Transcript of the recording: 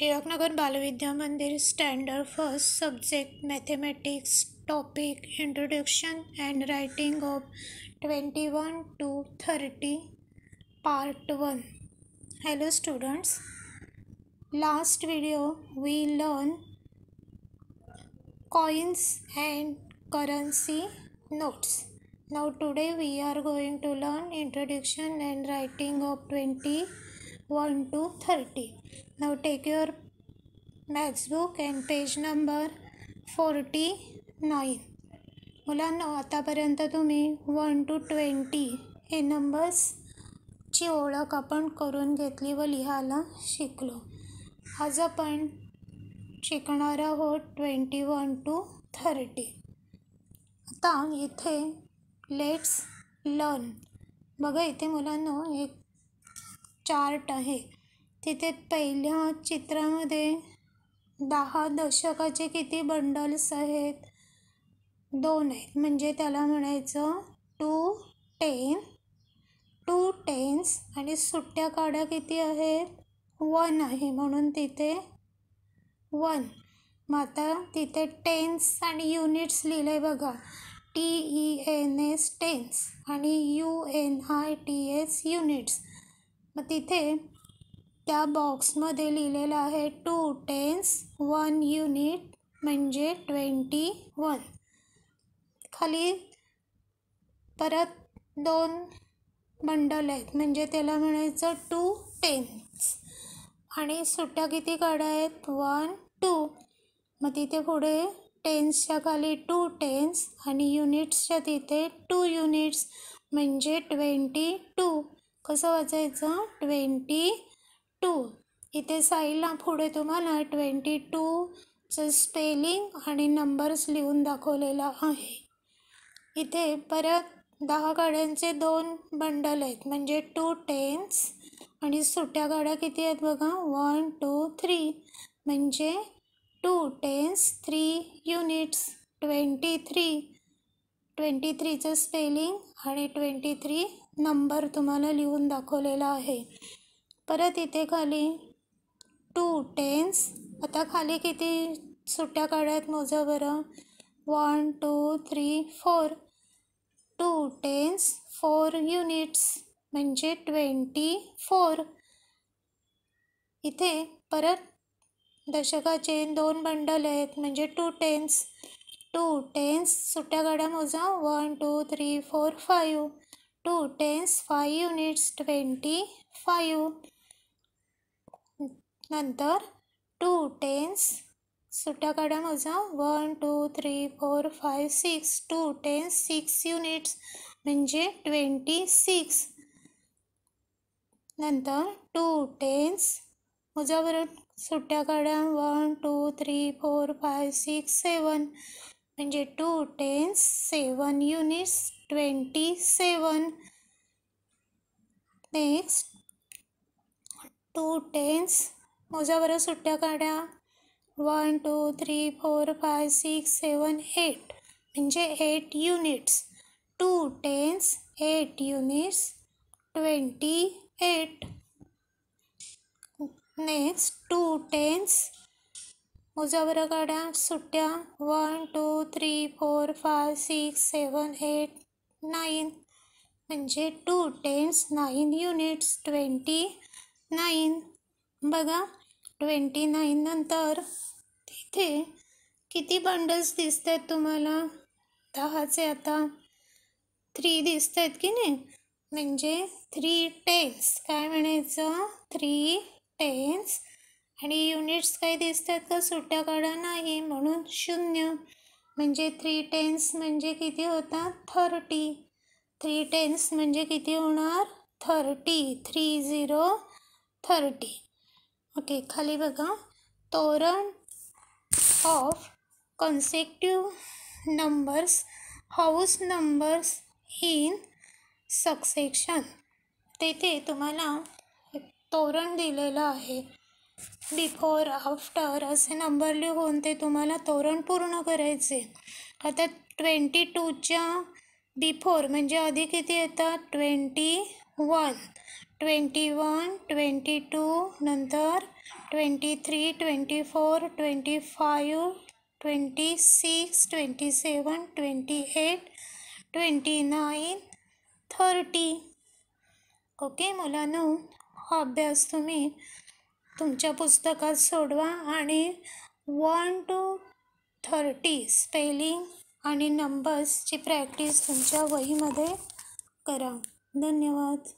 Tilaknagar Balvidya Mandir standard first subject mathematics topic introduction and writing of twenty one two thirty part one hello students last video we learn coins and currency notes now today we are going to learn introduction and writing of twenty one two thirty now take your and page number forty nine मुलांना आतापर्यंत तुम्ही one two twenty हे नंबर्सची ओळख आपण करून घेतली व लिहायला शिकलो आज आपण शिकणार आहोत ट्वेंटी वन टू थर्टी आता इथे लेट्स लर्न बघा इथे मुलांना एक चार्ट आहे तिथे पहिल्या चित्रामध्ये दहा दशकाचे किती बंडल्स आहेत दोन आहेत म्हणजे त्याला म्हणायचं टू टेन टू टेन्स आणि सुट्ट्या काड्या किती आहेत वन आहे म्हणून तिथे वन मग आता तिथे टेन्स आणि युनिट्स लिहिले बघा T E N S tens आणि U N I T S units मग तिथे त्या बॉक्समध्ये लिहिलेलं आहे टू टेन्स वन युनिट म्हणजे ट्वेंटी वन खाली परत दोन बंडल आहेत म्हणजे त्याला म्हणायचं टू टेन्स आणि सुट्ट्या किती काढा आहेत वन टू मग तिथे पुढे टेन्सच्या खाली टू टेन्स आणि युनिट्सच्या तिथे टू युनिट्स म्हणजे ट्वेंटी टू कसं वाचायचं ट्वेंटी टू इथे साईडला पुढे तुम्हाला ट्वेंटी टूचं स्पेलिंग आणि नंबर्स लिहून दाखवलेला आहे इथे परत दहा गाड्यांचे दोन बंडल आहेत म्हणजे टू टेन्स आणि सुट्या गाड्या किती आहेत बघा वन टू थ्री म्हणजे two tens three units twenty three twenty थ्रीचं स्पेलिंग आणि ट्वेंटी थ्री नंबर तुम्हाला लिहून दाखवलेला आहे परत इथे खाली टू टेन्स आता खाली किती सुट्ट्या काढ्यात मोजा बरं one two three four two tens four units म्हणजे ट्वेंटी फोर इथे परत दशकाचे दोन बंडल आहेत म्हणजे टू टेन्स टू टेन्स सुट्ट्या गाड्या मोजा one two three four five two tens five units twenty five नंतर टू टेन्स सुट्ट्या काढा माझा one two three four five six two tens six units म्हणजे ट्वेंटी सिक्स नंतर टू टेन्स बरोबर सुट्ट्या काढा one two three four five six seven म्हणजे two tens seven units twenty seven next two tens मोजाबरं सुट्ट्या काढ्या one two three four five six seven eight म्हणजे eight units two tens eight units twenty eight next two tens बरं काढ्या सुट्ट्या one two three four five six seven eight nine म्हणजे two tens nine units twenty nine बघा twenty nine नंतर तिथे किती bundles दिसत आहेत तुम्हाला दहाचे आता थ्री दिसत आहेत की नाही म्हणजे थ्री टेन्स काय म्हणायचं थ्री टेन्स आणि युनिट्स काही दिसत आहेत का सुट्ट्या काढा नाही म्हणून शून्य म्हणजे थ्री टेन्स म्हणजे किती होतात थर्टी थ्री टेन्स म्हणजे किती होणार thirty three zero thirty okay खाली बघा तोरण of consecutive numbers house numbers in succession तेथे तुम्हाला तोरण दिलेलं आहे बिफोर आफ्टर असे नंबर लिहून ते तुम्हाला तोरण पूर्ण करायचे आता ट्वेंटी टूच्या बिफोर म्हणजे आधी किती येतात twenty one twenty one twenty two नंतर twenty three twenty four twenty five twenty six twenty seven twenty eight twenty nine thirty okay मुलांनो हा अभ्यास तुम्ही तुमच्या पुस्तकात सोडवा आणि वन टू थर्टी स्पेलिंग आणि नंबर्सची प्रॅक्टिस तुमच्या वहीमध्ये करा धन्यवाद